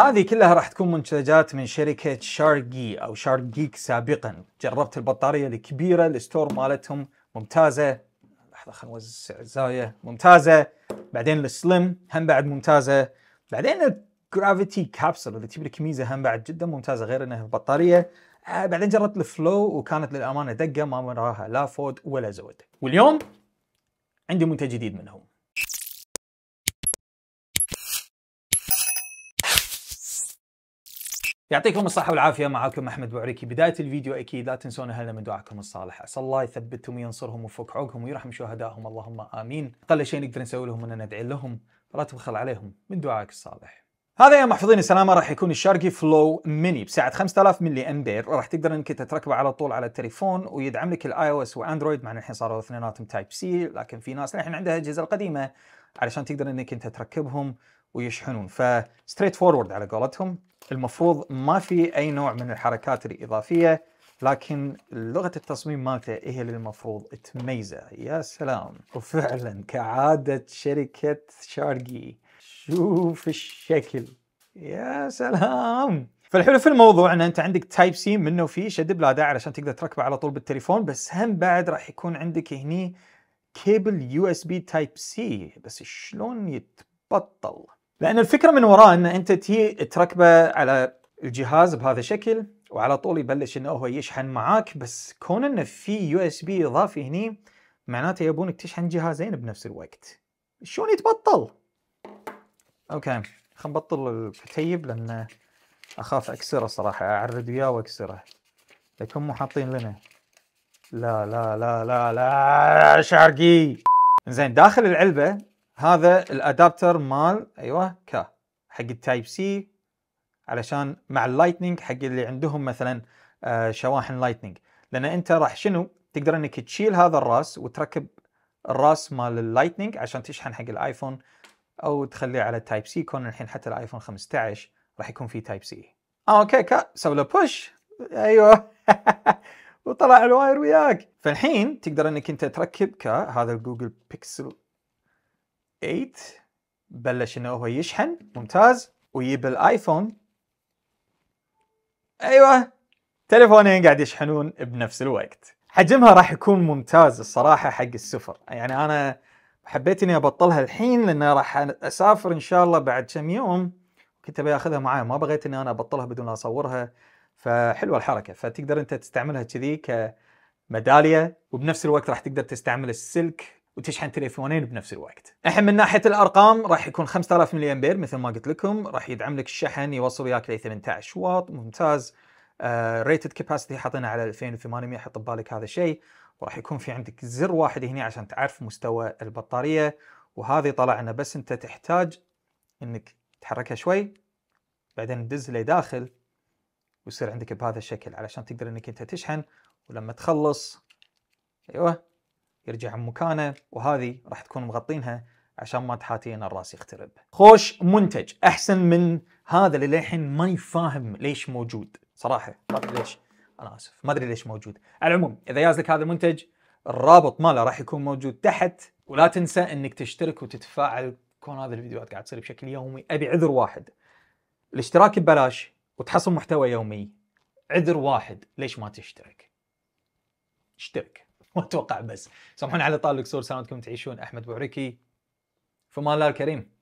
هذه كلها راح تكون منتجات من شركة شارجي أو شارجيك سابقا جربت البطارية الكبيرة الستور مالتهم ممتازة لحظة خلنا نوزع الزاوية ممتازة بعدين السلم هم بعد ممتازة بعدين الجرافيتي كابسول اللي تجيب لك ميزة هم بعد جدا ممتازة غير انها البطارية آه، بعدين جربت الفلو وكانت للأمانة دقة ما وراها لا فود ولا زود واليوم عندي منتج جديد منهم يعطيكم الصحة والعافية معاكم أحمد بوعريكي بداية الفيديو أكيد لا تنسون أهلنا من دعاكم الصالح عسى الله يثبتهم وينصرهم ويفك عوقهم ويرحم شهدائهم اللهم آمين أقل شيء نقدر نسوي لهم أننا ندعي لهم ولا تبخل عليهم من دعائك الصالح هذا يا محفظين السلامة راح يكون الشارقي فلو ميني بسعة 5000 ملي امبير راح تقدر انك تركبه على طول على التليفون ويدعم لك الاي او اس واندرويد مع ان الحين صاروا اثنيناتهم تايب سي لكن في ناس الحين عندها الاجهزة القديمة علشان تقدر انك انت تركبهم ويشحنون فستريت فورورد على قولتهم المفروض ما في اي نوع من الحركات الاضافيه لكن لغه التصميم مالته هي اللي المفروض تميزه يا سلام وفعلا كعاده شركه شارقي شوف الشكل يا سلام فالحلو في الموضوع ان انت عندك تايب سي منه في شد بلاده علشان تقدر تركبه على طول بالتليفون بس هم بعد راح يكون عندك هني كيبل يو اس بي تايب سي بس شلون يتبطل لان الفكره من وراه ان انت تي تركبه على الجهاز بهذا الشكل وعلى طول يبلش انه هو يشحن معاك بس كون انه في يو اس بي اضافي هني معناته يبونك تشحن جهازين بنفس الوقت شلون يتبطل؟ اوكي خلينا نبطل الكتيب لان اخاف اكسره صراحه اعرض وياه واكسره لكم مو حاطين لنا لا لا لا لا لا شرقي زين داخل العلبه هذا الادابتر مال ايوه ك حق التايب سي علشان مع اللايتنينج حق اللي عندهم مثلا آه، شواحن لايتنينج لان انت راح شنو تقدر انك تشيل هذا الراس وتركب الراس مال اللايتنينج عشان تشحن حق الايفون او تخليه على تايب سي كون الحين حتى الايفون 15 راح يكون فيه تايب سي اه اوكي كا سوي له بوش ايوه وطلع الواير وياك فالحين تقدر انك انت تركب كا هذا الجوجل بيكسل 8 بلش انه هو يشحن ممتاز ويجيب الايفون ايوه تليفونين قاعد يشحنون بنفس الوقت حجمها راح يكون ممتاز الصراحه حق السفر يعني انا حبيت اني ابطلها الحين لان راح اسافر ان شاء الله بعد كم يوم كنت ابي اخذها معاي ما بغيت اني انا ابطلها بدون اصورها فحلوه الحركه فتقدر انت تستعملها كذي كميداليه وبنفس الوقت راح تقدر تستعمل السلك وتشحن تليفونين بنفس الوقت. الحين من ناحيه الارقام راح يكون 5000 ملي امبير مثل ما قلت لكم راح يدعم لك الشحن يوصل وياك ل 18 واط ممتاز. ريتد كاباسيتي حاطينها على 2800 حط ببالك هذا الشيء وراح يكون في عندك زر واحد هنا عشان تعرف مستوى البطاريه وهذه طلع انه بس انت تحتاج انك تحركها شوي بعدين تدز لداخل ويصير عندك بهذا الشكل علشان تقدر انك انت تشحن ولما تخلص ايوه يرجع من مكانه وهذه راح تكون مغطينها عشان ما تحاتينا الراس يخترب. خوش منتج احسن من هذا اللي للحين ما يفاهم ليش موجود صراحه ما ادري ليش انا اسف ما ادري ليش موجود. على العموم اذا يازلك هذا المنتج الرابط ماله راح يكون موجود تحت ولا تنسى انك تشترك وتتفاعل كون هذه الفيديوهات قاعد تصير بشكل يومي ابي عذر واحد الاشتراك ببلاش وتحصل محتوى يومي عذر واحد ليش ما تشترك اشترك واتوقع بس سامحوني على طال الكسور سلامتكم تعيشون احمد بوعركي فمان الله الكريم